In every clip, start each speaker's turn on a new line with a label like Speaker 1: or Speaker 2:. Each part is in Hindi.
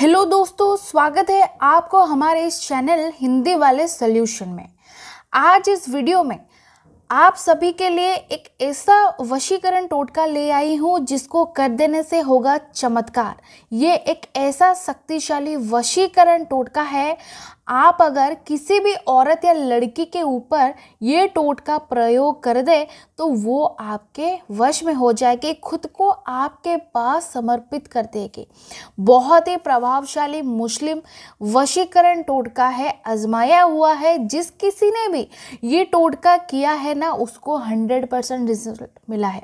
Speaker 1: हेलो दोस्तों स्वागत है आपको हमारे इस चैनल हिंदी वाले सोल्यूशन में आज इस वीडियो में आप सभी के लिए एक ऐसा वशीकरण टोटका ले आई हूँ जिसको कर देने से होगा चमत्कार ये एक ऐसा शक्तिशाली वशीकरण टोटका है आप अगर किसी भी औरत या लड़की के ऊपर ये टोट का प्रयोग कर दे तो वो आपके वश में हो जाएगी खुद को आपके पास समर्पित कर देगी बहुत ही प्रभावशाली मुस्लिम वशीकरण टोटका है आजमाया हुआ है जिस किसी ने भी ये टोटका किया है ना उसको हंड्रेड परसेंट रिजल्ट मिला है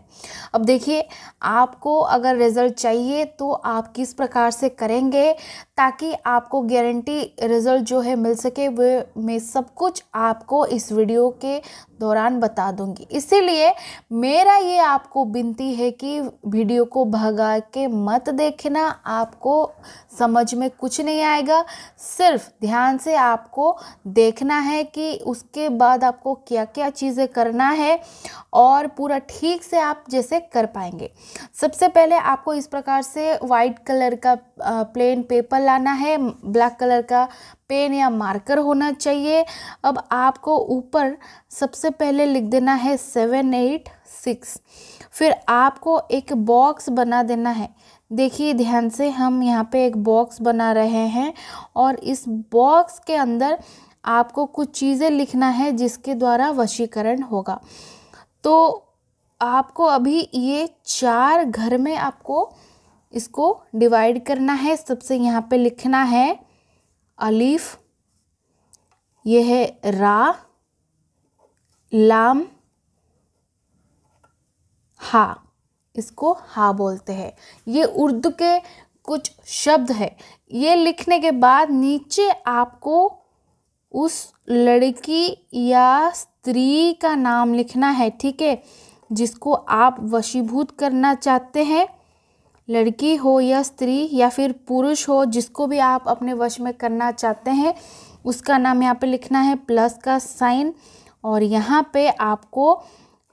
Speaker 1: अब देखिए आपको अगर रिजल्ट चाहिए तो आप किस प्रकार से करेंगे ताकि आपको गारंटी रिजल्ट जो है मिल सके वे में सब कुछ आपको इस वीडियो के दौरान बता दूंगी इसीलिए मेरा ये आपको बिनती है कि वीडियो को भगा के मत देखना आपको समझ में कुछ नहीं आएगा सिर्फ ध्यान से आपको देखना है कि उसके बाद आपको क्या क्या चीज़ें करना है और पूरा ठीक से आप जैसे कर पाएंगे सबसे पहले आपको इस प्रकार से वाइट कलर का प्लेन पेपर लाना है ब्लैक कलर का पेन या मार्कर होना चाहिए अब आपको ऊपर सबसे सबसे पहले लिख देना है सेवन एट सिक्स फिर आपको एक बॉक्स बना देना है देखिए ध्यान से हम यहाँ पे एक बॉक्स बना रहे हैं और इस बॉक्स के अंदर आपको कुछ चीज़ें लिखना है जिसके द्वारा वशीकरण होगा तो आपको अभी ये चार घर में आपको इसको डिवाइड करना है सबसे यहाँ पे लिखना है अलीफ यह है रा लाम हा इसको हा बोलते हैं ये उर्दू के कुछ शब्द है ये लिखने के बाद नीचे आपको उस लड़की या स्त्री का नाम लिखना है ठीक है जिसको आप वशीभूत करना चाहते हैं लड़की हो या स्त्री या फिर पुरुष हो जिसको भी आप अपने वश में करना चाहते हैं उसका नाम यहाँ पे लिखना है प्लस का साइन और यहाँ पे आपको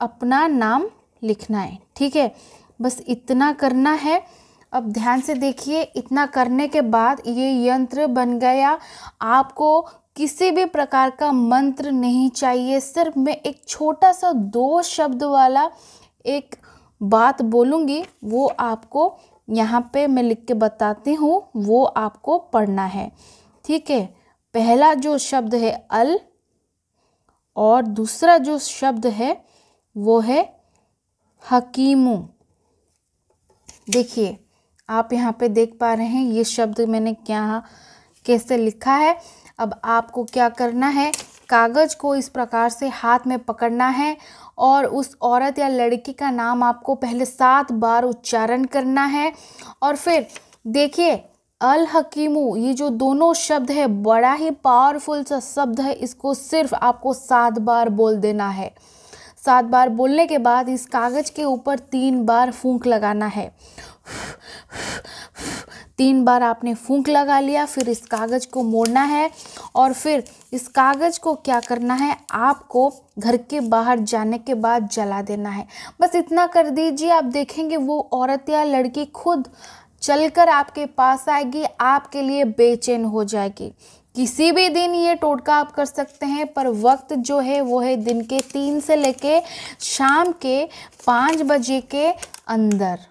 Speaker 1: अपना नाम लिखना है ठीक है बस इतना करना है अब ध्यान से देखिए इतना करने के बाद ये यंत्र बन गया आपको किसी भी प्रकार का मंत्र नहीं चाहिए सिर्फ मैं एक छोटा सा दो शब्द वाला एक बात बोलूँगी वो आपको यहाँ पे मैं लिख के बताती हूँ वो आपको पढ़ना है ठीक है पहला जो शब्द है अल और दूसरा जो शब्द है वो है हकीमू देखिए आप यहाँ पे देख पा रहे हैं ये शब्द मैंने क्या कैसे लिखा है अब आपको क्या करना है कागज़ को इस प्रकार से हाथ में पकड़ना है और उस औरत या लड़की का नाम आपको पहले सात बार उच्चारण करना है और फिर देखिए अल हकीमू ये जो दोनों शब्द है बड़ा ही पावरफुल सा शब्द है इसको सिर्फ आपको सात बार बोल देना है सात बार बोलने के बाद इस कागज़ के ऊपर तीन बार फूंक लगाना है तीन बार आपने फूंक लगा लिया फिर इस कागज़ को मोड़ना है और फिर इस कागज़ को क्या करना है आपको घर के बाहर जाने के बाद जला देना है बस इतना कर दीजिए आप देखेंगे वो औरत या लड़की खुद चलकर आपके पास आएगी आपके लिए बेचैन हो जाएगी किसी भी दिन ये टोटका आप कर सकते हैं पर वक्त जो है वो है दिन के तीन से लेके शाम के पाँच बजे के अंदर